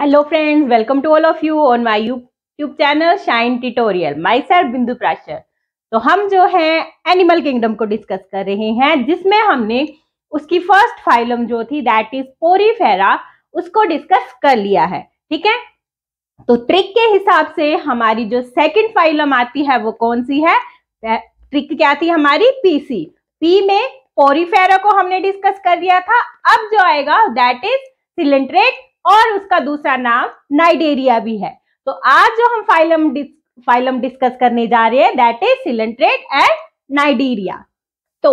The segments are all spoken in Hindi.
friends welcome to all of you on my YouTube channel shine tutorial my sir Bindu Parashar तो हम जो है एनिमल किंगडम को डिस्कस कर रहे हैं जिसमें हमने उसकी फर्स्ट फाइलम जो थी दैट इज पोरीफेरा उसको डिस्कस कर लिया है ठीक है तो ट्रिक के हिसाब से हमारी जो सेकंड फाइलम आती है वो कौन सी है ट्रिक क्या थी हमारी पीसी पी में पोरीफेरा को हमने डिस्कस कर दिया था अब जो आएगा दैट इज सिलेंट्रेट और उसका दूसरा नाम नाइडेरिया भी है तो आज जो हम फाइलम फाइलम डिस्कस करने जा रहे हैं that is Coelenterate and Cnidaria तो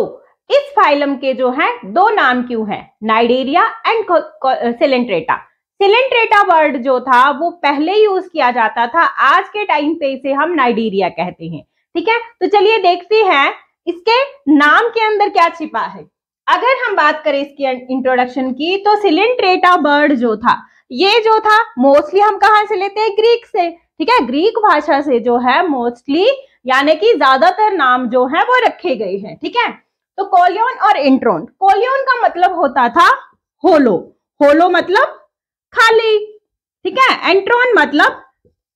इस फाइलम के जो है दो नाम क्यों है Cnidaria and Coelenterata Coelenterata word जो था वो पहले यूज किया जाता था आज के टाइम पे इसे हम नाइडेरिया कहते हैं ठीक है तो चलिए देखते हैं इसके नाम के अंदर क्या छिपा है अगर हम बात करें इसकी इंट्रोडक्शन की तो सिलिंट्रेटा बर्ड जो था ये जो था मोस्टली हम कहा से लेते हैं ग्रीक से ठीक है ग्रीक भाषा से जो है मोस्टली यानी कि ज्यादातर नाम जो है वो रखे गए हैं ठीक है तो कोलियोन और इंट्रोन कोलियोन का मतलब होता था होलो होलो मतलब खाली ठीक है एंट्रोन मतलब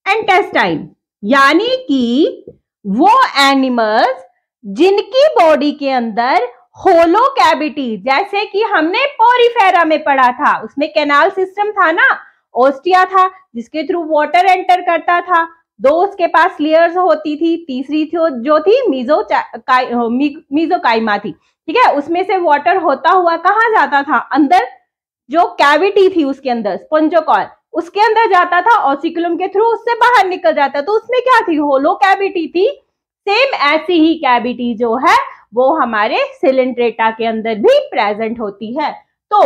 एंटेस्टाइन यानी कि वो एनिमल्स जिनकी बॉडी के अंदर होलो कैविटी जैसे कि हमने पोरीफेरा में पढ़ा था उसमें कैनाल सिस्टम था ना ओस्टिया था जिसके थ्रू वाटर एंटर करता था दो उसके पास लेयर्स होती थी तीसरी थी जो थी मीजो का, मी, मीजो काइमा थी ठीक है उसमें से वाटर होता हुआ कहाँ जाता था अंदर जो कैविटी थी उसके अंदर स्पंजोकॉल उसके अंदर जाता था ऑसिकुलम के थ्रू उससे बाहर निकल जाता तो उसमें क्या थी होलो कैविटी थी सेम ऐसी ही कैविटी जो है वो हमारे सिलेंड्रेटा के अंदर भी प्रेजेंट होती है तो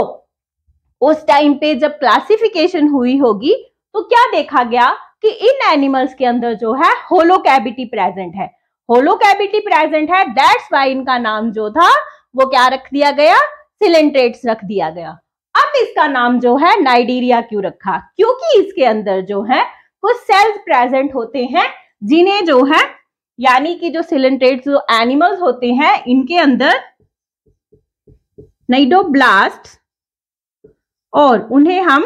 उस टाइम पे जब क्लासिफिकेशन हुई होगी तो क्या देखा गया कि इन एनिमल्स के अंदर जो है होलो कैबिटी प्रेजेंट है होलो कैबिटी प्रेजेंट है दैट्स वाई इनका नाम जो था वो क्या रख दिया गया सिलेंड्रेट्स रख दिया गया अब इसका नाम जो है नाइडीरिया क्यों रखा क्योंकि इसके अंदर जो है कुछ सेल्स प्रेजेंट होते हैं जिन्हें जो है यानी कि जो सिलेंट्रेट जो एनिमल्स होते हैं इनके अंदर नाइडोब्लास्ट और उन्हें हम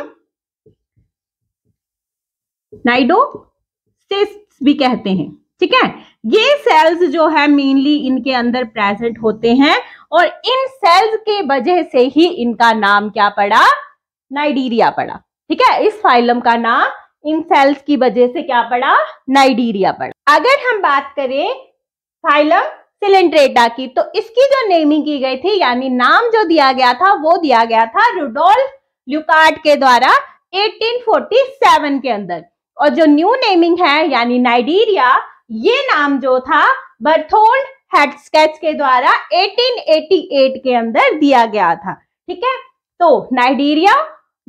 नाइडोसिस्ट भी कहते हैं ठीक है ये सेल्स जो है मेनली इनके अंदर प्रेजेंट होते हैं और इन सेल्स के वजह से ही इनका नाम क्या पड़ा नाइडीरिया पड़ा ठीक है इस फाइलम का नाम इन सेल्स की वजह से क्या पड़ा नाइडीरिया पड़ा अगर हम बात करें फाइलम सिलेंड्रेटा की तो इसकी जो नेमिंग की गई थी यानी नाम जो दिया गया था वो दिया गया था रुडोल्फ ल्यूकार्ट के द्वारा 1847 के अंदर और जो न्यू नेमिंग है यानी नाइडीरिया ये नाम जो था बर्थोल्ड हेडस्केच के द्वारा 1888 के अंदर दिया गया था ठीक है तो नाइडीरिया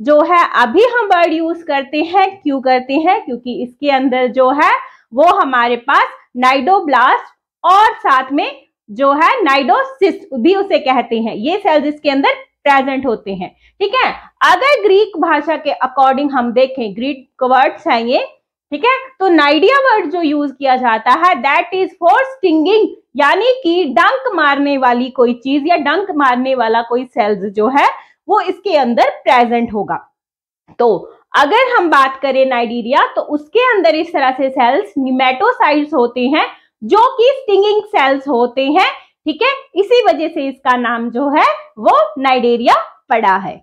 जो है अभी हम वर्ड यूज करते हैं क्यों करते हैं क्योंकि इसके अंदर जो है वो हमारे पास नाइडोब्लास्ट और साथ में जो है नाइडोसिस्ट भी उसे कहते हैं ये सेल्स इसके अंदर प्रेजेंट होते हैं ठीक है अगर ग्रीक भाषा के अकॉर्डिंग हम देखें ग्रीक वर्ड्स हैं ये ठीक है तो नाइडिया वर्ड जो यूज किया जाता है दैट इज फॉर स्टिंगिंग यानी कि डंक मारने वाली कोई चीज या डंक मारने वाला कोई सेल्स जो है वो इसके अंदर प्रेजेंट होगा तो अगर हम बात करें नाइडीरिया तो उसके अंदर इस तरह से सेल्स निमेटोसाइड्स होते हैं जो कि स्टिंगिंग सेल्स होते हैं ठीक है इसी वजह से इसका नाम जो है वो नाइडेरिया पड़ा है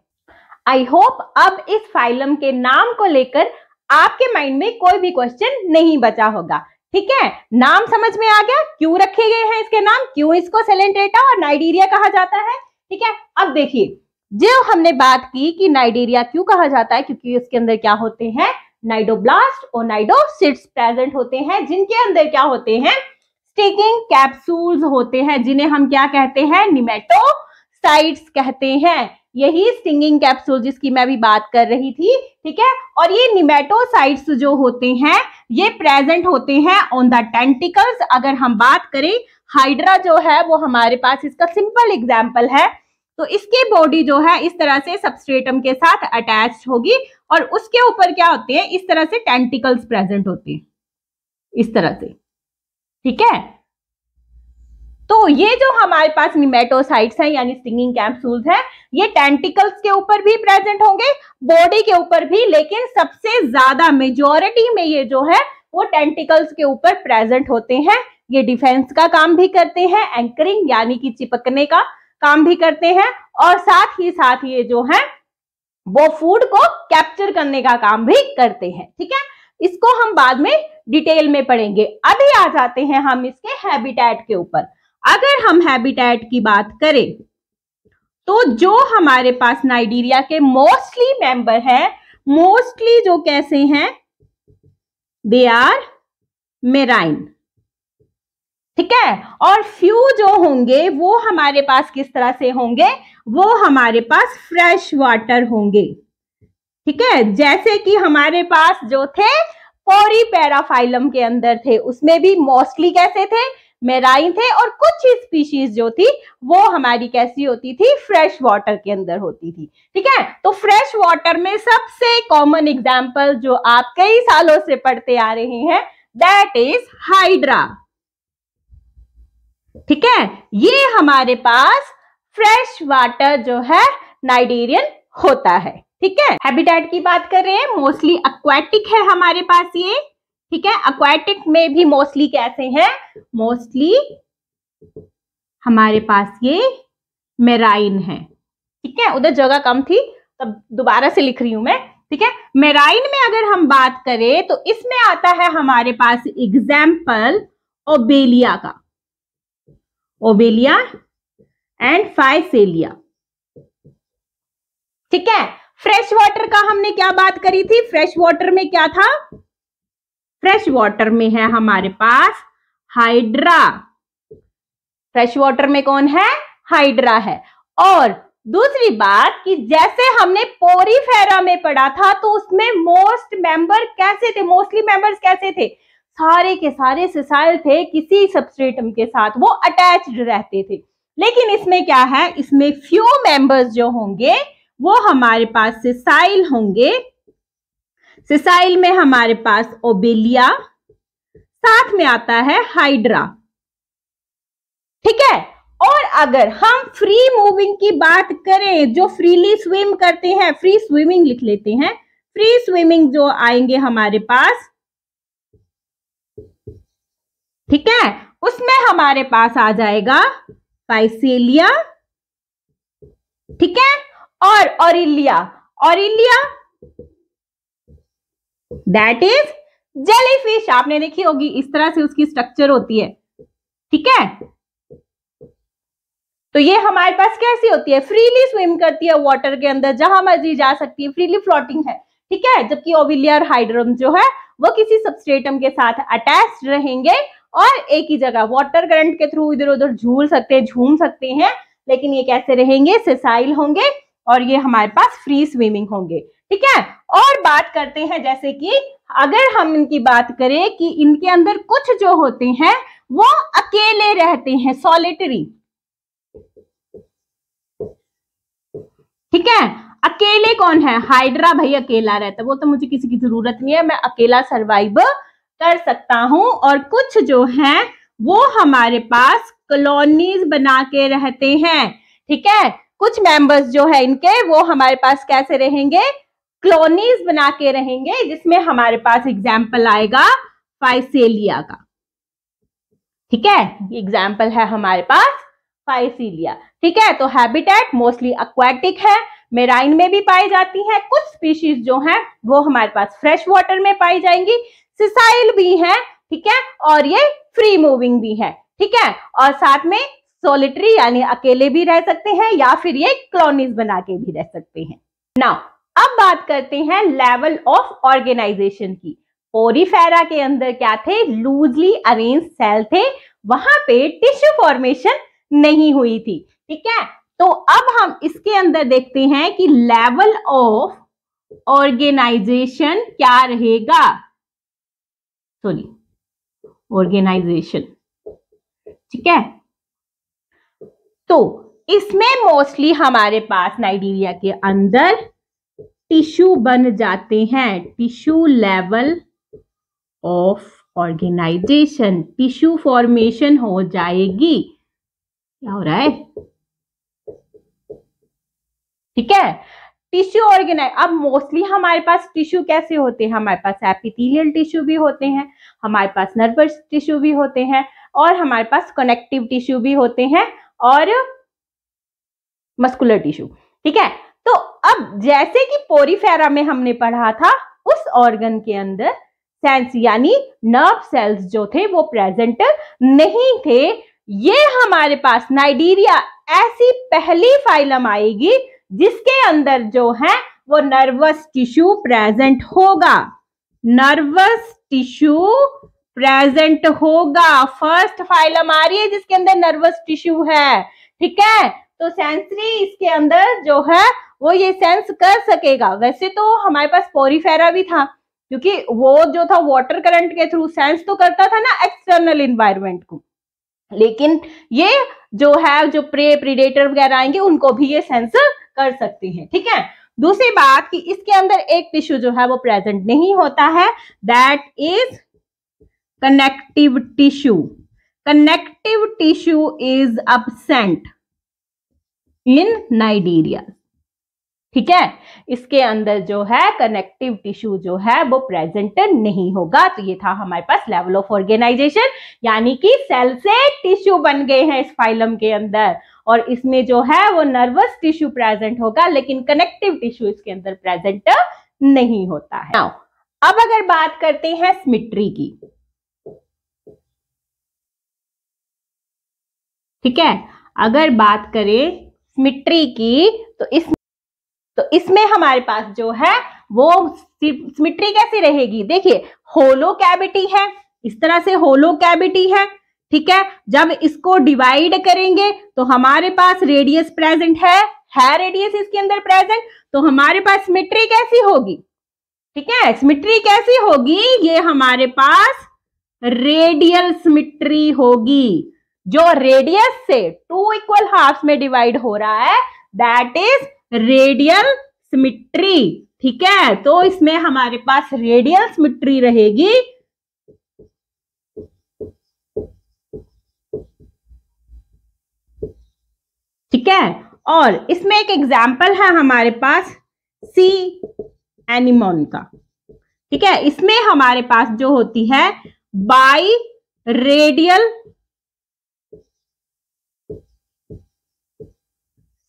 आई होप अब इस फाइलम के नाम को लेकर आपके माइंड में कोई भी क्वेश्चन नहीं बचा होगा ठीक है नाम समझ में आ गया क्यों रखे गए हैं इसके नाम क्यों इसको सेलेंटेटा और नाइडीरिया कहा जाता है ठीक है अब देखिए जो हमने बात की कि नाइडेरिया क्यों कहा जाता है क्योंकि इसके अंदर क्या होते हैं नाइडोब्लास्ट और नाइडोसिट्स प्रेजेंट होते हैं जिनके अंदर क्या होते हैं स्टिकिंग कैप्सूल्स होते हैं जिन्हें हम क्या कहते हैं निमेटोसाइट्स कहते हैं यही स्टिंगिंग कैप्सूल जिसकी मैं भी बात कर रही थी ठीक है और ये निमेटोसाइट्स जो होते हैं ये प्रेजेंट होते हैं ऑन द टेंटिकल्स अगर हम बात करें हाइड्रा जो है वो हमारे पास इसका सिंपल एग्जाम्पल है तो इसकी बॉडी जो है इस तरह से सबस्ट्रेटम के साथ अटैच होगी और उसके ऊपर क्या होते हैं इस तरह से टेंटिकल्स प्रेजेंट होते हैं इस तरह से ठीक है तो ये जो हमारे पास निमेटोसाइट्स हैं यानी स्टिंगिंग कैप्सूल्स हैं ये टेंटिकल्स के ऊपर भी प्रेजेंट होंगे बॉडी के ऊपर भी लेकिन सबसे ज्यादा मेजोरिटी में ये जो है वो टेंटिकल्स के ऊपर प्रेजेंट होते हैं ये डिफेंस का काम भी करते हैं एंकरिंग यानी कि चिपकने का काम भी करते हैं और साथ ही साथ ये जो है वो फूड को कैप्चर करने का काम भी करते हैं ठीक है इसको हम बाद में डिटेल में पढ़ेंगे अभी आ जाते हैं हम इसके हैबिटेट के ऊपर अगर हम हैबिटेट की बात करें तो जो हमारे पास नाइडीरिया के मोस्टली मेंबर है मोस्टली जो कैसे हैं दे आर मेराइन ठीक है और फ्यू जो होंगे वो हमारे पास किस तरह से होंगे वो हमारे पास फ्रेश वाटर होंगे ठीक है जैसे कि हमारे पास जो थे पोरी पैराफाइलम के अंदर थे उसमें भी मोस्टली कैसे थे मेराइन थे और कुछ ही स्पीशीज जो थी वो हमारी कैसी होती थी फ्रेश वाटर के अंदर होती थी ठीक है तो फ्रेश वाटर में सबसे कॉमन एग्जाम्पल जो आप कई सालों से पढ़ते आ रहे हैं दैट इज हाइड्रा ठीक है ये हमारे पास फ्रेश वाटर जो है नाइडेरियन होता है ठीक है हैबिटेट की बात कर रहे हैं मोस्टली अक्वाटिक है हमारे पास ये ठीक है अक्वाटिक में भी मोस्टली कैसे हैं मोस्टली हमारे पास ये मेराइन है ठीक है उधर जगह कम थी तब दोबारा से लिख रही हूं मैं ठीक है मेराइन में अगर हम बात करें तो इसमें आता है हमारे पास एग्जाम्पल ओबेलिया का ओबेलिया एंड फाइसेलिया ठीक है फ्रेश वाटर का हमने क्या बात करी थी फ्रेश वाटर में क्या था फ्रेश वाटर में है हमारे पास हाइड्रा फ्रेश वाटर में कौन है हाइड्रा है और दूसरी बात कि जैसे हमने पोरीफेरा में पढ़ा था तो उसमें मोस्ट मेंबर कैसे थे मोस्टली मेंबर्स कैसे थे सारे के सारे सिसाइल थे किसी सबस्ट्रेटम के साथ वो अटैच्ड रहते थे लेकिन इसमें क्या है इसमें फ्यू मेंबर्स जो होंगे वो हमारे पास सिसाइल होंगे सिसाइल में हमारे पास ओबेलिया साथ में आता है हाइड्रा ठीक है और अगर हम फ्री मूविंग की बात करें जो फ्रीली स्विम करते हैं फ्री स्विमिंग लिख लेते हैं फ्री स्विमिंग जो आएंगे हमारे पास ठीक है उसमें हमारे पास आ जाएगा पाइसेलिया ठीक है और Aurelia Aurelia that is jellyfish आपने देखी होगी इस तरह से उसकी स्ट्रक्चर होती है ठीक है तो ये हमारे पास कैसी होती है फ्रीली स्विम करती है वाटर के अंदर जहां मर्जी जा सकती है फ्रीली फ्लोटिंग है ठीक है जबकि ओविलियर हाइड्रम जो है वो किसी सबस्टेटम के साथ अटैच रहेंगे और एक ही जगह वाटर करंट के थ्रू इधर उधर झूल सकते हैं झूम सकते हैं लेकिन ये कैसे रहेंगे सिसाइल होंगे और ये हमारे पास फ्री स्विमिंग होंगे ठीक है और बात करते हैं जैसे कि अगर हम इनकी बात करें कि इनके अंदर कुछ जो होते हैं वो अकेले रहते हैं सॉलिटरी ठीक है अकेले कौन है हाइड्रा भाई अकेला रहता है वो तो मुझे किसी की जरूरत नहीं है मैं अकेला सर्वाइव कर सकता हूं और कुछ जो हैं वो हमारे पास कॉलोनीज बना के रहते हैं ठीक है कुछ मेंबर्स जो है इनके वो हमारे पास कैसे रहेंगे क्लोनीज बना के रहेंगे जिसमें हमारे पास एग्जाम्पल आएगा फाइसेलिया का ठीक है एग्जाम्पल है हमारे पास फाइसिलिया ठीक है तो हैबिटेट मोस्टली एक्वाटिक है मेराइन में भी पाई जाती है कुछ स्पीशीज जो है वो हमारे पास फ्रेश वाटर में पाई जाएंगी सिसाइल भी है ठीक है और ये फ्री मूविंग भी है ठीक है और साथ में सोलिटरी यानी अकेले भी रह सकते हैं या फिर ये क्लोनिस बना के भी रह सकते हैं नाउ अब बात करते हैं लेवल ऑफ ऑर्गेनाइजेशन की ओरिफेरा के अंदर क्या थे लूजली अरेन्ज सेल थे वहां पे टिश्यू फॉर्मेशन नहीं हुई थी ठीक है तो अब हम इसके अंदर देखते हैं कि लेवल ऑफ ऑर्गेनाइजेशन क्या रहेगा सॉरी ऑर्गेनाइजेशन ठीक है तो इसमें मोस्टली हमारे पास नाइजीरिया के अंदर टिश्यू बन जाते हैं tissue level of organisation tissue formation हो जाएगी क्या हो रहा है ठीक है टिश्यू ऑर्गेनाइज अब मोस्टली हमारे पास टिश्यू कैसे होते हैं हमारे पास एपिथेलियल टिश्यू भी होते हैं हमारे पास नर्वस टिश्यू भी होते हैं और हमारे पास कनेक्टिव टिश्यू भी होते हैं और मस्कुलर टिश्यू ठीक है तो अब जैसे कि पोरीफेरा में हमने पढ़ा था उस ऑर्गन के अंदर सेंस यानी नर्व सेल्स जो थे वो प्रेजेंट नहीं थे ये हमारे पास नाइडीरिया ऐसी पहली फाइलम आएगी जिसके अंदर जो है वो नर्वस टिश्यू प्रेजेंट होगा नर्वस टिश्यू प्रेजेंट होगा फर्स्ट फाइलम आ रही है जिसके अंदर नर्वस टिश्यू है ठीक है तो सेंसरी इसके अंदर जो है वो ये सेंस कर सकेगा वैसे तो हमारे पास पोरीफेरा भी था क्योंकि वो जो था वाटर करंट के थ्रू सेंस तो करता था ना एक्सटर्नल इन्वायरमेंट को लेकिन ये जो है जो प्रे प्रीडेटर वगैरह आएंगे उनको भी ये सेंस कर सकते हैं ठीक है दूसरी बात कि इसके अंदर एक टिश्यू जो है वो प्रेजेंट नहीं होता है that is connective tissue connective tissue is absent in Cnidaria ठीक है इसके अंदर जो है कनेक्टिव टिश्यू जो है वो प्रेजेंट नहीं होगा तो ये था हमारे पास लेवल ऑफ ऑर्गेनाइजेशन यानी कि सेल से टिश्यू बन गए हैं इस फाइलम के अंदर और इसमें जो है वो नर्वस टिश्यू प्रेजेंट होगा लेकिन कनेक्टिव टिश्यू इसके अंदर प्रेजेंट नहीं होता है Now, अब अगर बात करते हैं स्मिट्री की ठीक है अगर बात करें स्मिट्री की तो इस तो इसमें हमारे पास जो है वो स्मिट्री कैसी रहेगी देखिए होलो कैबिटी है इस तरह से होलो कैबिटी है ठीक है जब इसको डिवाइड करेंगे तो हमारे पास रेडियस प्रेजेंट है है रेडियस इसके अंदर प्रेजेंट तो हमारे पास सिमेट्री कैसी होगी ठीक है सिमेट्री कैसी होगी ये हमारे पास रेडियल सिमेट्री होगी जो रेडियस से टू इक्वल हाफ में डिवाइड हो रहा है दैट इज रेडियल सिमिट्री ठीक है तो इसमें हमारे पास रेडियल सिमिट्री रहेगी ठीक है और इसमें एक एग्जाम्पल है हमारे पास सी एनिमोन का ठीक है इसमें हमारे पास जो होती है बाई रेडियल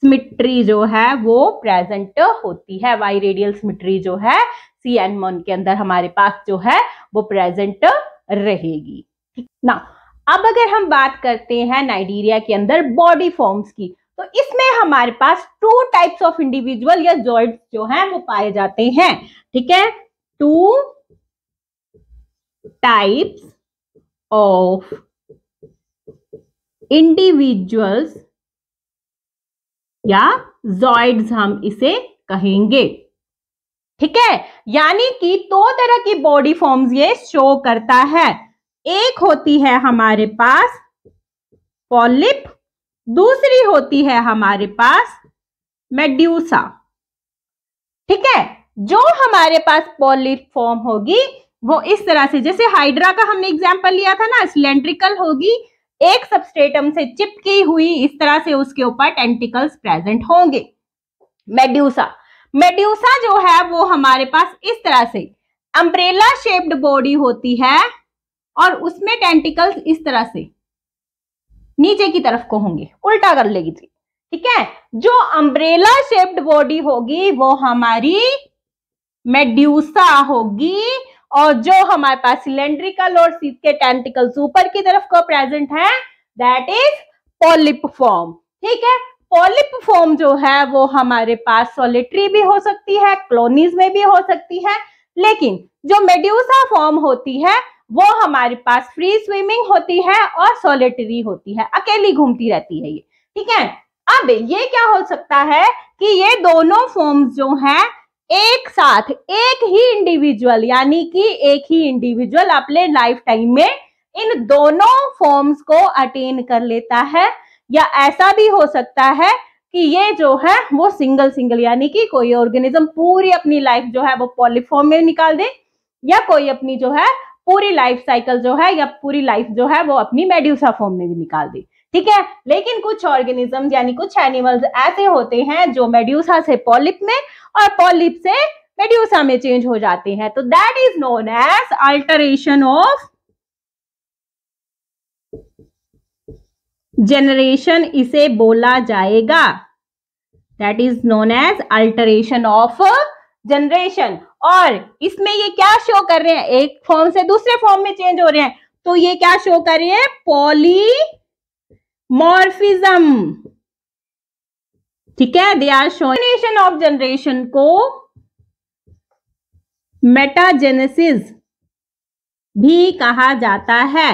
सिमिट्री जो है वो प्रेजेंट होती है वाई रेडियल सिमिट्री जो है सी एनिमोन के अंदर हमारे पास जो है वो प्रेजेंट रहेगी ना अब अगर हम बात करते हैं नाइडीरिया के अंदर बॉडी फॉर्म्स की तो इसमें हमारे पास टू टाइप्स ऑफ इंडिविजुअल या जॉइंट जो हैं वो पाए जाते हैं ठीक है टू टाइप्स ऑफ इंडिविजुअल्स या जॉइड्स हम इसे कहेंगे ठीक है यानी कि दो तो तरह की बॉडी फॉर्म्स ये शो करता है एक होती है हमारे पास पॉलिप दूसरी होती है हमारे पास मेड्यूसा ठीक है जो हमारे पास पॉलिफॉर्म होगी वो इस तरह से जैसे हाइड्रा का हमने एग्जाम्पल लिया था ना सिलेंड्रिकल होगी एक सबस्टेटम से चिपकी हुई इस तरह से उसके ऊपर टेंटिकल्स प्रेजेंट होंगे मेड्यूसा मेड्यूसा जो है वो हमारे पास इस तरह से अम्ब्रेला शेप्ड बॉडी होती है और उसमें टेंटिकल्स इस तरह से नीचे की तरफ को होंगे उल्टा कर लेगी थी ठीक है जो अम्ब्रेला शेप्ड बॉडी होगी वो हमारी मेड्यूसा होगी और जो हमारे पास सिलेंड्रिकल और सीप के टेंटिकल ऊपर की तरफ को प्रेजेंट है दैट इज पॉलिप फॉर्म ठीक है पॉलिप फॉर्म जो है वो हमारे पास सोलिट्री भी हो सकती है क्लोनीज में भी हो सकती है लेकिन जो मेड्यूसा फॉर्म होती है वो हमारे पास फ्री स्विमिंग होती है और सोलिटरी होती है अकेली घूमती रहती है ये ठीक है अब ये क्या हो सकता है कि ये दोनों फॉर्म्स जो हैं एक साथ एक ही इंडिविजुअल यानी कि एक ही इंडिविजुअल अपने लाइफ टाइम में इन दोनों फॉर्म्स को अटेन कर लेता है या ऐसा भी हो सकता है कि ये जो है वो सिंगल सिंगल यानी कि कोई ऑर्गेनिज्म पूरी अपनी लाइफ जो है वो पॉलीफॉर्म में निकाल दे या कोई अपनी जो है पूरी लाइफ साइकिल जो है या पूरी लाइफ जो है वो अपनी मेड्यूसा फॉर्म में भी निकाल दी ठीक है लेकिन कुछ ऑर्गेनिज्म यानी कुछ एनिमल्स ऐसे होते हैं जो मेड्यूसा से पॉलिप में और पॉलिप से मेड्यूसा में चेंज हो जाते हैं तो that is known as alteration of generation इसे बोला जाएगा that is known as alteration of generation और इसमें ये क्या शो कर रहे हैं एक फॉर्म से दूसरे फॉर्म में चेंज हो रहे हैं तो ये क्या शो कर रहे हैं मॉर्फिजम ठीक है दे आर शोनेशन ऑफ जनरेशन को मेटाजेनेसिस भी कहा जाता है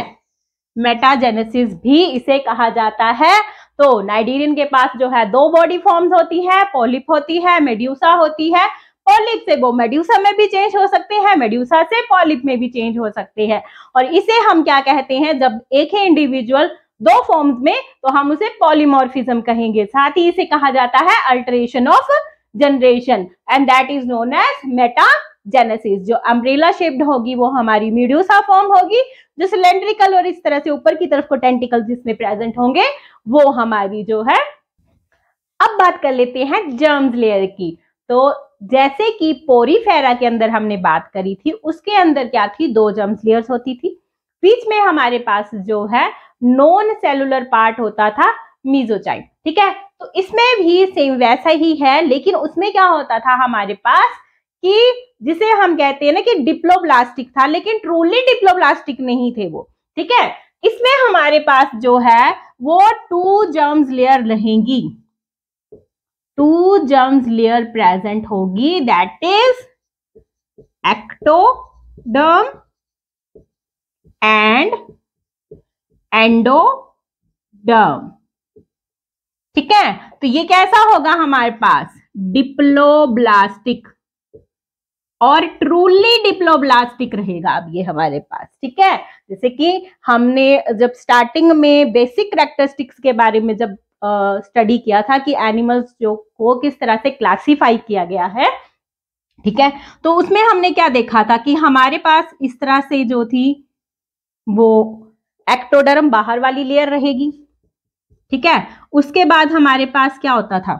मेटाजेनेसिस भी इसे कहा जाता है तो नाइडीरियन के पास जो है दो बॉडी फॉर्म्स होती है पॉलिप होती है मेड्यूसा होती है पॉलिप से वो मेड्यूसा में भी चेंज हो सकते हैं मेड्यूसा से पॉलिप में भी चेंज हो सकते हैं और इसे हम क्या कहते हैं जब एक ही इंडिविजुअल दो फॉर्म्स में तो हम उसे पॉलीमॉर्फिज्म कहेंगे साथ ही इसे कहा जाता है alteration of generation and that is known as metagenesis जो अम्ब्रेला शेप्ड होगी वो हमारी मीडियोसा फॉर्म होगी जो सिलेंड्रिकल और इस तरह से ऊपर की तरफ को टेंटिकल जिसमें प्रेजेंट होंगे वो हमारी जो है अब बात कर लेते हैं जर्म्स लेयर की तो जैसे कि पोरीफेरा के अंदर हमने बात करी थी उसके अंदर क्या थी दो जम्स लेयर्स होती थी बीच में हमारे पास जो है नॉन सेलुलर पार्ट होता था मीजोचाइट ठीक है तो इसमें भी सेम वैसा ही है लेकिन उसमें क्या होता था हमारे पास कि जिसे हम कहते हैं ना कि डिप्लोब्लास्टिक था लेकिन ट्रूली डिप्लोब्लास्टिक नहीं थे वो ठीक है इसमें हमारे पास जो है वो टू जर्म्स लेयर रहेंगी टू जर्म्स लेयर प्रेजेंट होगी that is ectoderm and endoderm ठीक है तो ये कैसा होगा हमारे पास डिप्लोब्लास्टिक और ट्रूली डिप्लोब्लास्टिक रहेगा अब ये हमारे पास ठीक है जैसे कि हमने जब स्टार्टिंग में बेसिक करेक्टरिस्टिक्स के बारे में जब स्टडी uh, किया था कि एनिमल्स जो को किस तरह से क्लासिफाई किया गया है ठीक है तो उसमें हमने क्या देखा था कि हमारे पास इस तरह से जो थी वो एक्टोडर्म बाहर वाली लेयर रहेगी ठीक है उसके बाद हमारे पास क्या होता था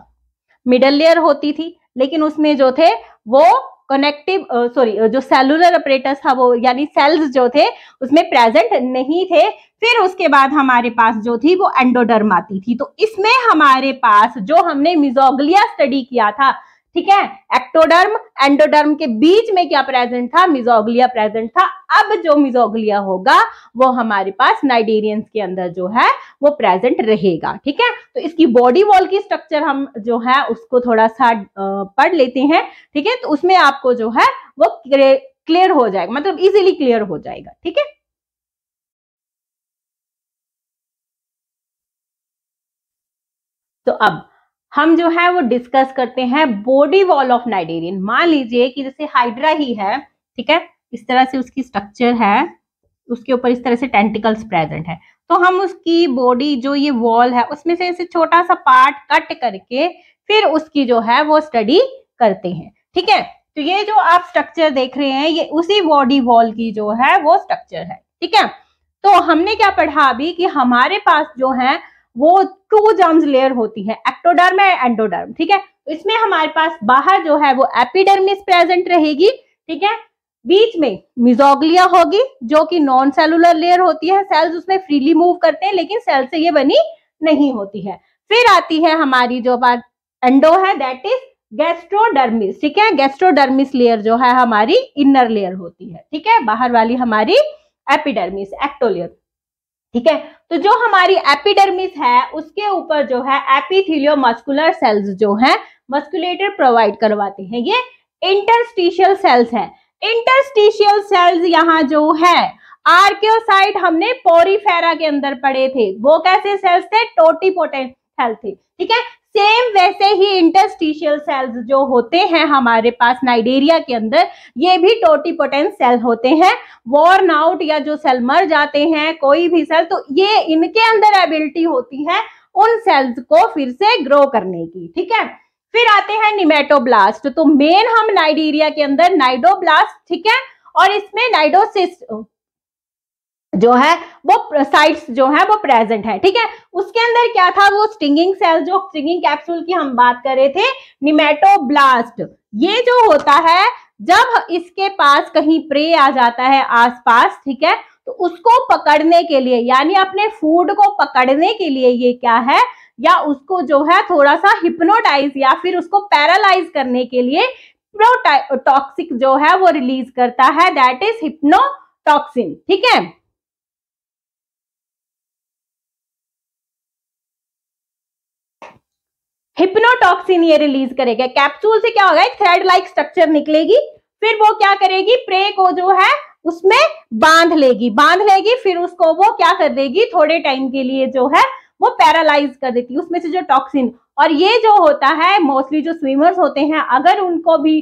मिडल लेयर होती थी लेकिन उसमें जो थे वो कनेक्टिव सॉरी uh, uh, जो सेलुलर ऑपरेटर्स था वो यानी सेल्स जो थे उसमें प्रेजेंट नहीं थे फिर उसके बाद हमारे पास जो थी वो एंडोडर्म आती थी तो इसमें हमारे पास जो हमने मिजोगलिया स्टडी किया था ठीक है एक्टोडर्म एंडोडर्म के बीच में क्या प्रेजेंट था मिजोगलिया प्रेजेंट था अब जो मिजोगलिया होगा वो हमारे पास नाइडेरियंस के अंदर जो है वो प्रेजेंट रहेगा ठीक है तो इसकी बॉडी वॉल की स्ट्रक्चर हम जो है उसको थोड़ा सा पढ़ लेते हैं ठीक है तो उसमें आपको जो है वो क्लियर हो जाएगा मतलब इजिली क्लियर हो जाएगा ठीक है तो अब हम जो है वो डिस्कस करते हैं बॉडी वॉल ऑफ नाइडेरियन मान लीजिए कि जैसे हाइड्रा ही है ठीक है इस तरह से उसकी स्ट्रक्चर है उसके ऊपर इस तरह से टेंटिकल्स प्रेजेंट है तो हम उसकी बॉडी जो ये वॉल है उसमें से इसे छोटा सा पार्ट कट करके फिर उसकी जो है वो स्टडी करते हैं ठीक है तो ये जो आप स्ट्रक्चर देख रहे हैं ये उसी बॉडी वॉल की जो है वो स्ट्रक्चर है ठीक है तो हमने क्या पढ़ा अभी कि हमारे पास जो है वो टू जर्म्स लेयर होती है एक्टोडर्म है एंडोडर्म ठीक है तो इसमें हमारे पास बाहर जो है वो एपिडर्मिस प्रेजेंट रहेगी ठीक है बीच में मिजोग्लिया होगी जो कि नॉन सेलुलर लेयर होती है सेल्स उसमें फ्रीली मूव करते हैं लेकिन सेल से ये बनी नहीं होती है फिर आती है हमारी जो बात एंडो है दैट इज गैस्ट्रोडर्मिस ठीक है गैस्ट्रोडर्मिस लेयर जो है हमारी इनर लेयर होती है ठीक है बाहर वाली हमारी एपिडर्मिस एक्टोलेयर ठीक है तो जो हमारी एपिडर्मिस है उसके ऊपर जो है एपिथिलियो मस्कुलर सेल्स जो है मस्कुलेटर प्रोवाइड करवाते हैं ये इंटरस्टिशियल सेल्स है इंटरस्टिशियल सेल्स यहाँ जो है आर्क्योसाइट हमने पोरीफेरा के अंदर पड़े थे वो कैसे सेल्स थे टोटी पोटेंट सेल थे ठीक है सेम वैसे ही इंटेस्टिशियल सेल्स जो होते हैं हमारे पास नाइडेरिया के अंदर ये भी टोटीपोटेंट सेल होते हैं वॉर्न आउट या जो सेल मर जाते हैं कोई भी सेल तो ये इनके अंदर एबिलिटी होती है उन सेल्स को फिर से ग्रो करने की ठीक है फिर आते हैं निमेटोब्लास्ट तो मेन हम नाइडेरिया के अंदर नाइडोब्लास्ट ठीक है और इसमें नाइडोसिस्ट जो है वो साइट्स जो है वो प्रेजेंट है ठीक है उसके अंदर क्या था वो स्टिंगिंग सेल्स जो स्टिंगिंग कैप्सूल की हम बात कर रहे थे निमेटोब्लास्ट ये जो होता है जब इसके पास कहीं प्रे आ जाता है आसपास ठीक है तो उसको पकड़ने के लिए यानी अपने फूड को पकड़ने के लिए ये क्या है या उसको जो है थोड़ा सा हिप्नोटाइज या फिर उसको पैरालाइज करने के लिए टॉक्सिक जो है वो रिलीज करता है दैट इज हिप्नोटॉक्सिन ठीक है हिप्नोटॉक्सिन ये रिलीज करेगा कैप्सूल से क्या होगा एक थ्रेड लाइक स्ट्रक्चर निकलेगी फिर वो क्या करेगी प्रे को जो है उसमें बांध लेगी बांध लेगी फिर उसको वो क्या कर देगी थोड़े टाइम के लिए जो है वो पैरालाइज कर देती है उसमें से जो टॉक्सिन और ये जो होता है मोस्टली जो स्विमर्स होते हैं अगर उनको भी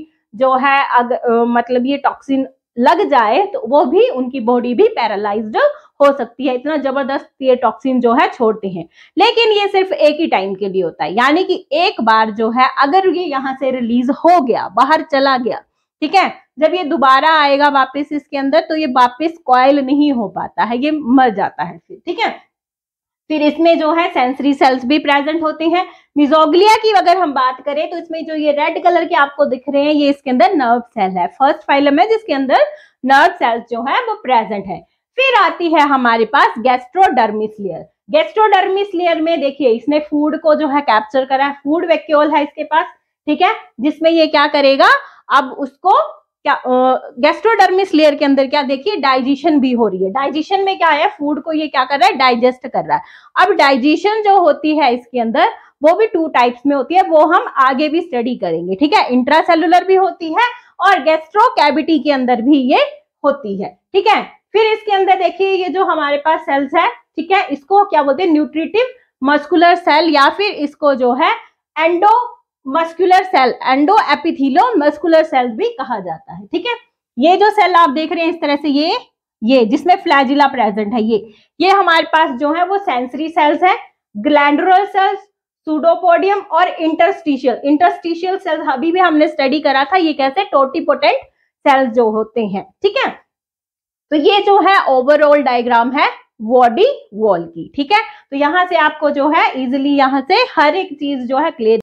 जो है अगर मतलब ये टॉक्सिन लग जाए तो वो भी उनकी बॉडी भी पैरालाइज्ड हो सकती है इतना जबरदस्त ये टॉक्सिन जो है छोड़ते हैं लेकिन ये सिर्फ एक ही टाइम के लिए होता है यानी कि एक बार जो है अगर ये यहाँ से रिलीज हो गया बाहर चला गया ठीक है जब ये दोबारा आएगा वापस इसके अंदर तो ये वापस कॉयल नहीं हो पाता है ये मर जाता है फिर ठीक है फिर इसमें जो है सेंसरी सेल्स भी प्रेजेंट होते हैं मिजोगलिया की अगर हम बात करें तो इसमें जो ये रेड कलर के आपको दिख रहे हैं ये इसके अंदर नर्व सेल है फर्स्ट फाइलम है जिसके अंदर नर्व सेल्स जो है वो प्रेजेंट है फिर आती है हमारे पास गैस्ट्रोडर्मिस लेयर गैस्ट्रोडर्मिस लेयर में देखिए इसने फूड को जो है कैप्चर करा है फूड वैक्यूल है इसके पास ठीक है जिसमें ये क्या करेगा अब उसको क्या गैस्ट्रोडर्मिस लेयर के अंदर क्या देखिए डाइजेशन भी हो रही है डाइजेशन में क्या है फूड को ये क्या कर रहा है डाइजेस्ट कर रहा है अब डाइजेशन जो होती है इसके अंदर वो भी टू टाइप्स में होती है वो हम आगे भी स्टडी करेंगे ठीक है इंट्रासेलुलर भी होती है और गैस्ट्रो कैविटी के अंदर भी ये होती है ठीक है फिर इसके अंदर देखिए ये जो हमारे पास सेल्स है ठीक है इसको क्या बोलते हैं न्यूट्रिटिव मस्कुलर सेल या फिर इसको जो है endo muscular cell endo epithelio muscular cell भी कहा जाता है ठीक है ये जो सेल आप देख रहे हैं इस तरह से ये ये जिसमें फ्लैजिला प्रेजेंट है ये ये हमारे पास जो है वो सेंसरी सेल्स है ग्लैंडुलर सेल्स सूडोपोडियम और इंटरस्टिशियल इंटरस्टिशियल सेल्स अभी भी हमने स्टडी करा था ये कैसे टोटीपोटेंट सेल्स जो होते हैं ठीक है तो ये जो है ओवरऑल डायग्राम है बॉडी वॉल की ठीक है तो यहां से आपको जो है इजिली यहां से हर एक चीज जो है क्लियर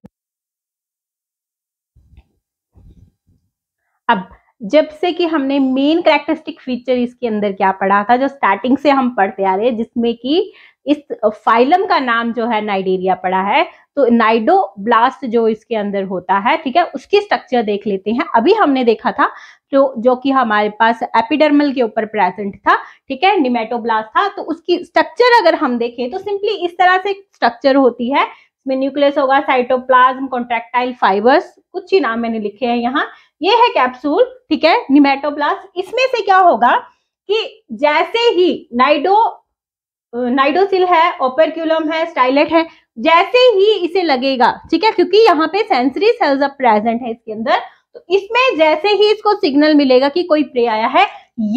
अब जब से कि हमने मेन करेक्टरिस्टिक फीचर इसके अंदर क्या पढ़ा था जो स्टार्टिंग से हम पढ़ते आ रहे हैं जिसमें कि इस फाइलम का नाम जो है नाइडेरिया पड़ा है तो नाइडो ब्लास्ट जो इसके अंदर होता है ठीक है उसकी स्ट्रक्चर देख लेते हैं अभी हमने देखा था जो जो कि हमारे पास एपिडर्मल के ऊपर प्रेजेंट था ठीक है निमेटोब्लास्ट था तो उसकी स्ट्रक्चर अगर हम देखें तो सिंपली इस तरह से स्ट्रक्चर होती है इसमें न्यूक्लियस होगा साइटोप्लाज्म कॉन्ट्रेक्टाइल फाइबर्स कुछ ही नाम मैंने लिखे हैं यहाँ ये है कैप्सूल ठीक है निमेटोब्लास्ट इसमें से क्या होगा कि जैसे ही नाइडो नाइडोसिल है ओपरक्यूलम है स्टाइलेट है जैसे ही इसे लगेगा ठीक है क्योंकि यहाँ पे सेंसरी सेल्स अब प्रेजेंट है इसके अंदर तो इसमें जैसे ही इसको सिग्नल मिलेगा कि कोई प्रे आया है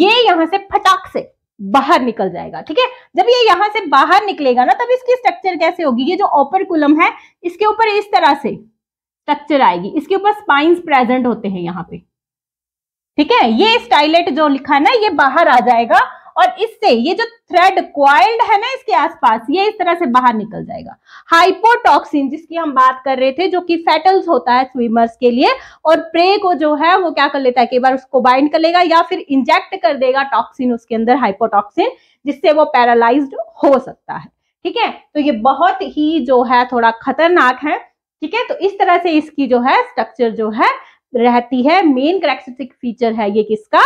ये यहां से फटाक से बाहर निकल जाएगा ठीक है जब ये यहां से बाहर निकलेगा ना तब इसकी स्ट्रक्चर कैसे होगी ये जो ओपरकुलम है इसके ऊपर इस तरह से स्ट्रक्चर आएगी इसके ऊपर स्पाइंस प्रेजेंट होते हैं यहाँ पे ठीक है ये स्टाइलेट जो लिखा है ना ये बाहर आ जाएगा और इससे ये जो थ्रेड क्वाइल्ड है ना इसके आसपास ये इस तरह से बाहर निकल जाएगा हाइपोटॉक्सिन जिसकी हम बात कर रहे थे जो कि फैटल्स होता है स्विमर्स के लिए और प्रे को जो है वो क्या कर लेता है कई बार उसको बाइंड कर लेगा या फिर इंजेक्ट कर देगा टॉक्सिन उसके अंदर हाइपोटॉक्सिन जिससे वो पैरालाइज हो सकता है ठीक है तो ये बहुत ही जो है थोड़ा खतरनाक है ठीक है तो इस तरह से इसकी जो है स्ट्रक्चर जो है रहती है मेन करेक्टरिस्टिक फीचर है ये किसका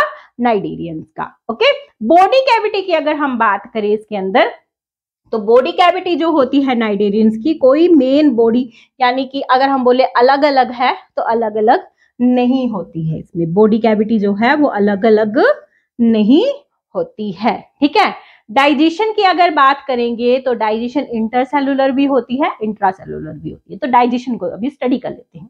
नाइडेरियंस का ओके बॉडी कैविटी की अगर हम बात करें इसके अंदर तो बॉडी कैविटी जो होती है नाइडेरियंस की कोई मेन बॉडी यानी कि अगर हम बोले अलग अलग है तो अलग अलग नहीं होती है इसमें बॉडी कैविटी जो है वो अलग अलग नहीं होती है ठीक है डाइजेशन की अगर बात करेंगे तो डाइजेशन इंटरसेलुलर भी होती है इंट्रासेलुलर भी होती है तो डाइजेशन को अभी स्टडी कर लेते हैं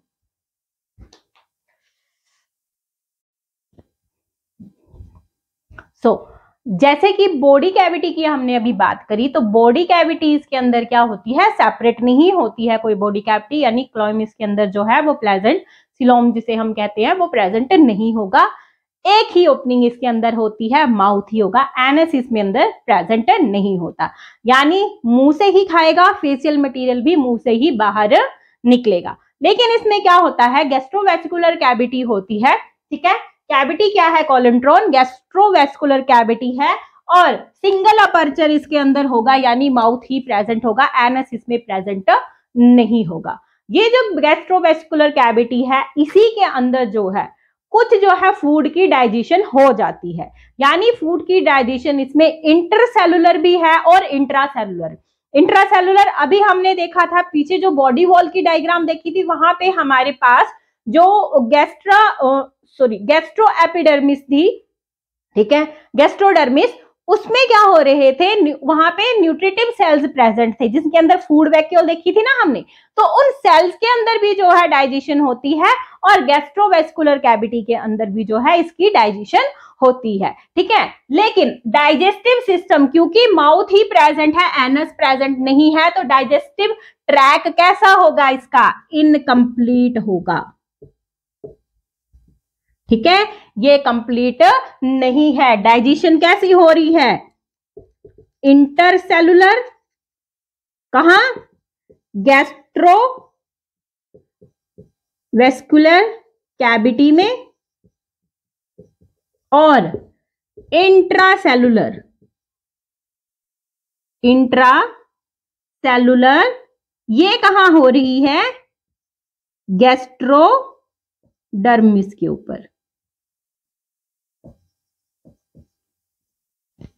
सो so, जैसे कि बॉडी कैविटी की हमने अभी बात करी तो बॉडी कैविटीज के अंदर क्या होती है सेपरेट नहीं होती है कोई बॉडी कैविटी यानी क्लोइम इसके अंदर जो है वो प्रेजेंट सिलोम जिसे हम कहते हैं वो प्रेजेंट नहीं होगा एक ही ओपनिंग इसके अंदर होती है माउथ ही होगा एनएस इसमें अंदर प्रेजेंट नहीं होता यानी मुंह से ही खाएगा फेसियल मटेरियल भी मुंह से ही बाहर निकलेगा लेकिन इसमें क्या होता है गेस्ट्रोवेस्कुलर कैविटी होती है ठीक है कैविटी क्या है कॉलेंट्रॉन गैस्ट्रोवेस्कुलर कैविटी है और सिंगल अपर्चर इसके अंदर होगा यानी माउथ ही प्रेजेंट होगा एनस इसमें प्रेजेंट नहीं होगा ये जो गैस्ट्रोवेस्कुलर कैविटी है इसी के अंदर जो है कुछ जो है फूड की डाइजेशन हो जाती है यानी फूड की डाइजेशन इसमें इंटरसेलुलर भी है और इंट्रासेलुलर इंट्रासेलुलर अभी हमने देखा था पीछे जो बॉडी वॉल की डायग्राम देखी थी वहां पे हमारे पास जो गैस्ट्रा सॉरी गैस्ट्रो एपिडर्मिस थी ठीक है गैस्ट्रोडर्मिस उसमें क्या हो रहे थे वहां पे न्यूट्रिटिव सेल्स प्रेजेंट थे जिसके अंदर फूड वैक्यूल देखी थी ना हमने तो उन सेल्स के अंदर भी जो है डाइजेशन होती है और गैस्ट्रोवेस्कुलर कैविटी के अंदर भी जो है इसकी डाइजेशन होती है ठीक है लेकिन डाइजेस्टिव सिस्टम क्योंकि माउथ ही प्रेजेंट है एनस प्रेजेंट नहीं है तो डाइजेस्टिव ट्रैक कैसा होगा इसका इनकम्प्लीट होगा ठीक है ये कंप्लीट नहीं है डाइजेशन कैसी हो रही है इंटरसेलुलर कहा गैस्ट्रो वेस्कुलर कैबिटी में और इंट्रासेलुलर इंट्रासेलुलर ये कहा हो रही है डर्मिस के ऊपर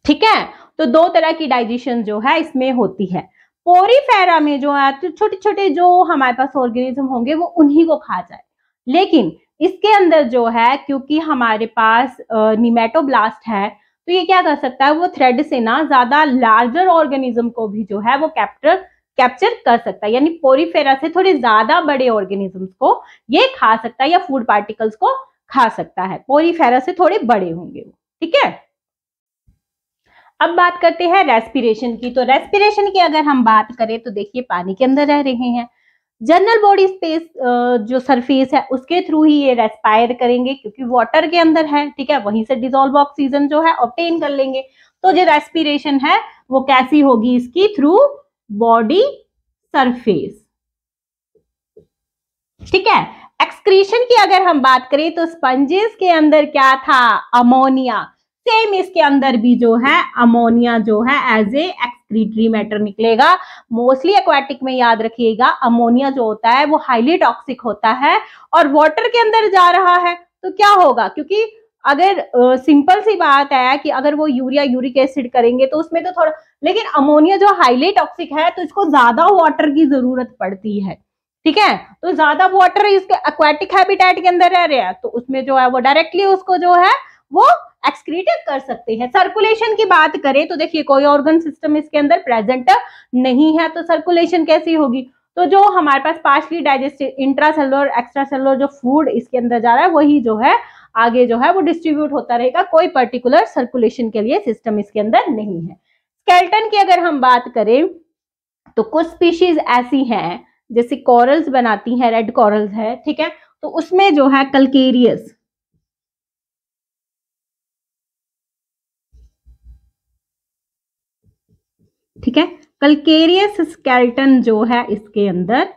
ठीक है तो दो तरह की डाइजेशन जो है इसमें होती है पोरीफेरा में जो है तो छोटे छोटे जो हमारे पास ऑर्गेनिज्म होंगे वो उन्हीं को खा जाए लेकिन इसके अंदर जो है क्योंकि हमारे पास निमेटोब्लास्ट है तो ये क्या कर सकता है वो थ्रेड से ना ज्यादा लार्जर ऑर्गेनिज्म को भी जो है वो कैप्टर कैप्चर कर सकता है यानी पोरीफेरा से थोड़े ज्यादा बड़े ऑर्गेनिजम्स को ये खा सकता है या फूड पार्टिकल्स को खा सकता है पोरीफेरा से थोड़े बड़े होंगे वो ठीक है अब बात करते हैं रेस्पिरेशन की तो रेस्पिरेशन की अगर हम बात करें तो देखिए पानी के अंदर रह रहे हैं जनरल बॉडी स्पेस जो सरफेस है उसके थ्रू ही ये रेस्पायर करेंगे क्योंकि वाटर के अंदर है ठीक है वहीं से डिजोल्व ऑक्सीजन जो है ऑप्टेन कर लेंगे तो जो रेस्पिरेशन है वो कैसी होगी इसकी थ्रू बॉडी सरफेस ठीक है एक्सक्रीशन की अगर हम बात करें तो स्पंजेस के अंदर क्या था अमोनिया सेम इसके अंदर भी जो है अमोनिया जो है एज ए एक्सक्रीटरी मैटर निकलेगा मोस्टली एक्वाटिक में याद रखिएगा अमोनिया जो होता है वो हाईली टॉक्सिक होता है और वाटर के अंदर जा रहा है तो क्या होगा क्योंकि अगर सिंपल uh, सी बात है कि अगर वो यूरिया यूरिक एसिड करेंगे तो उसमें तो थोड़ा लेकिन अमोनिया जो हाईली टॉक्सिक है तो इसको ज्यादा वाटर की जरूरत पड़ती है ठीक है तो ज्यादा वाटर इसके एक्वाटिक हैबिटेट के अंदर रह रहा है तो उसमें जो है वो डायरेक्टली उसको जो है वो एक्सक्रीट कर सकते हैं सर्कुलेशन की बात करें तो देखिए कोई ऑर्गन सिस्टम इसके अंदर प्रेजेंट नहीं है तो सर्कुलेशन कैसी होगी तो जो हमारे पास partially digestive intra extra cellular जो फूड इसके अंदर जा रहा है वही जो है आगे जो है वो डिस्ट्रीब्यूट होता रहेगा कोई पर्टिकुलर सर्कुलेशन के लिए सिस्टम इसके अंदर नहीं है स्केल्टन की अगर हम बात करें तो कुछ स्पीशीज ऐसी हैं जैसे कॉरल्स बनाती हैं रेड कॉरल्स है ठीक है तो उसमें जो है कलकेरियस ठीक है कलकेरियस स्केल्टन जो है इसके अंदर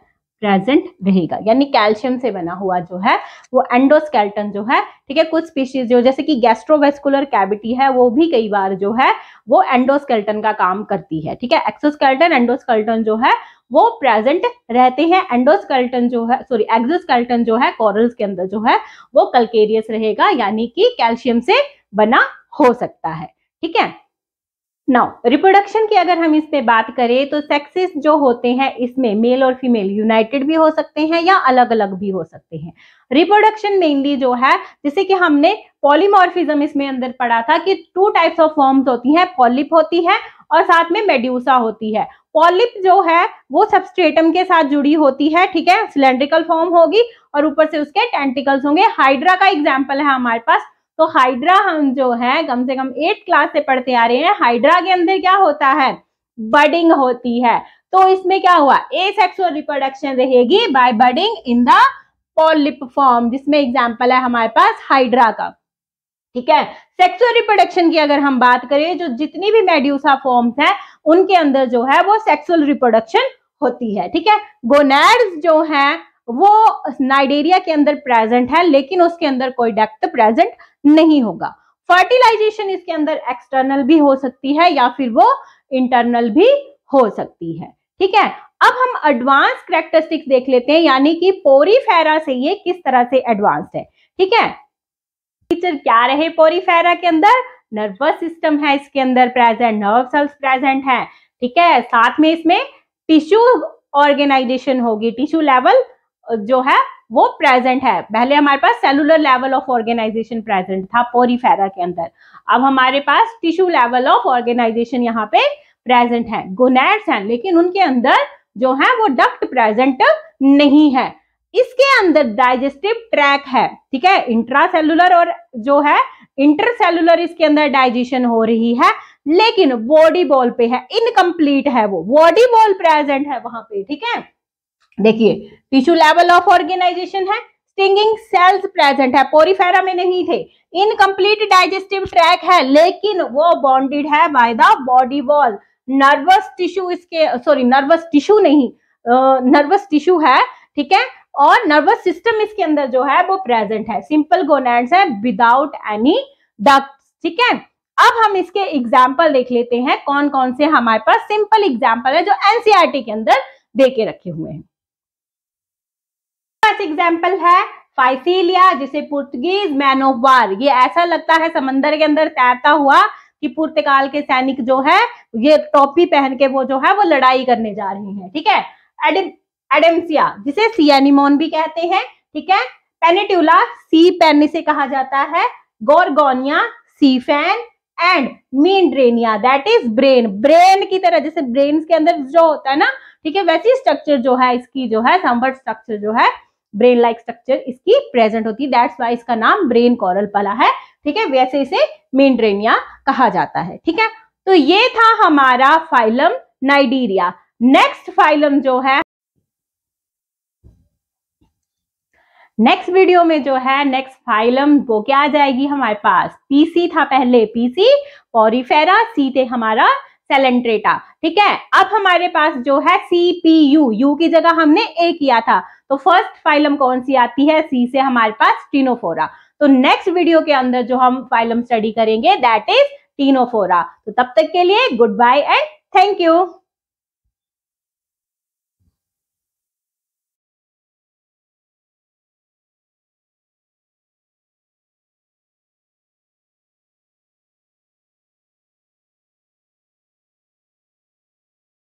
प्रेजेंट रहेगा यानी कैल्शियम से बना हुआ जो है वो एंडोस्केल्टन जो है ठीक है कुछ स्पीशीज जो जैसे कि गैस्ट्रोवेस्कुलर कैविटी है वो भी कई बार जो है वो एंडोस्केल्टन का काम करती है ठीक है एक्सोस्केल्टन एंडोस्केल्टन जो है वो प्रेजेंट रहते हैं एंडोस्केल्टन जो है सॉरी एक्सोस्केल्टन जो है कॉरल्स के अंदर जो है वो कलकेरियस रहेगा यानी कि कैल्शियम से बना हो सकता है ठीक है नाउ रिप्रोडक्शन की अगर हम इस पे बात करें तो सेक्सेस जो होते हैं इसमें मेल और फीमेल यूनाइटेड भी हो सकते हैं या अलग अलग भी हो सकते हैं रिप्रोडक्शन मेनली जो है जैसे कि हमने पॉलीमॉर्फिज्म इसमें अंदर पढ़ा था कि टू टाइप्स ऑफ फॉर्म्स होती हैं पॉलिप होती है और साथ में मेड्यूसा होती है पॉलिप जो है वो सबस्ट्रेटम के साथ जुड़ी होती है ठीक है सिलेंड्रिकल फॉर्म होगी और ऊपर से उसके टेंटिकल्स होंगे हाइड्रा का एग्जाम्पल है हमारे पास तो हाइड्रा हम जो है कम से कम एट क्लास से पढ़ते आ रहे हैं हाइड्रा के अंदर क्या होता है बडिंग होती है तो इसमें क्या हुआ ए सेक्सुअल रिप्रोडक्शन रहेगी by budding in the polyp form जिसमें एग्जाम्पल है हमारे पास हाइड्रा का ठीक है सेक्सुअल रिप्रोडक्शन की अगर हम बात करें जो जितनी भी मेड्यूसा फॉर्म्स हैं उनके अंदर जो है वो सेक्सुअल रिप्रोडक्शन होती है ठीक है गोनेड्स जो हैं वो नाइडेरिया के अंदर प्रेजेंट है लेकिन उसके अंदर कोई डेप्थ प्रेजेंट नहीं होगा फर्टिलाइजेशन इसके अंदर एक्सटर्नल भी हो सकती है या फिर वो इंटरनल भी हो सकती है ठीक है अब हम एडवांस करेक्टरिस्टिक्स देख लेते हैं यानी कि पोरीफेरा से ये किस तरह से एडवांस है ठीक है फीचर क्या रहे पोरीफेरा के अंदर नर्वस सिस्टम है इसके अंदर प्रेजेंट नर्व सेल्स प्रेजेंट है ठीक है साथ में इसमें टिश्यू ऑर्गेनाइजेशन होगी टिश्यू लेवल जो है वो प्रेजेंट है पहले हमारे पास cellular level of organisation present था पोरीफेरा के अंदर अब हमारे पास टिश्यू लेवल ऑफ ऑर्गेनाइजेशन यहाँ पे प्रेजेंट है गोनेट्स हैं लेकिन उनके अंदर जो है वो डक्ट प्रेजेंट नहीं है इसके अंदर डाइजेस्टिव ट्रैक है ठीक है इंट्रासेलुलर और जो है इंटरसेलुलर इसके अंदर डाइजेशन हो रही है लेकिन बॉडी बॉल पे है इनकम्प्लीट है वो बॉडी बॉल प्रेजेंट है वहां पे ठीक है देखिए टिश्यू लेवल ऑफ ऑर्गेनाइजेशन है स्टिंगिंग सेल्स प्रेजेंट है पोरिफेरा में नहीं थे इनकम्प्लीट डाइजेस्टिव ट्रैक है लेकिन वो बॉन्डेड है by the body wall nervous tissue इसके सॉरी नर्वस टिश्यू नहीं नर्वस टिश्यू है ठीक है और नर्वस सिस्टम इसके अंदर जो है वो प्रेजेंट है सिंपल गोनेड्स है विदाउट एनी डक्ट ठीक है अब हम इसके एग्जाम्पल देख लेते हैं कौन कौन से हमारे पास सिंपल एग्जाम्पल है जो एनसीआरटी के अंदर दे रखे हुए हैं पास एग्जाम्पल है फाइसिलिया जिसे पुर्तगीज मैन ऑफ वार ये ऐसा लगता है समंदर के अंदर तैरता हुआ कि पुर्तगाल के सैनिक जो है ये टोपी पहन के वो जो है वो लड़ाई करने जा रहे हैं ठीक है एडम एडम्सिया जिसे सियानिमोन भी कहते हैं ठीक है पेनेट्यूला सी पेन से कहा जाता है Gorgonia sea fan and Meandrina that is brain brain की तरह जैसे ब्रेन के अंदर जो होता है ना ठीक है वैसी स्ट्रक्चर जो है इसकी जो है संवर्ड स्ट्रक्चर जो है ब्रेन लाइक स्ट्रक्चर इसकी प्रेजेंट होती है दैट्स वाई इसका नाम ब्रेन कॉरल पला है ठीक है वैसे इसे मेनड्रेनिया कहा जाता है ठीक है तो ये था हमारा फाइलम नाइडीरिया नेक्स्ट फाइलम जो है नेक्स्ट वीडियो में जो है नेक्स्ट फाइलम वो क्या आ जाएगी हमारे पास पीसी था पहले पीसी पॉरीफेरा सी थे हमारा सेलेंट्रेटा ठीक है अब हमारे पास जो है सीपीयू यू की जगह हमने ए किया था तो फर्स्ट फाइलम कौन सी आती है सी से हमारे पास टीनोफोरा तो नेक्स्ट वीडियो के अंदर जो हम फाइलम स्टडी करेंगे दैट इज टीनोफोरा तो तब तक के लिए good bye and thank you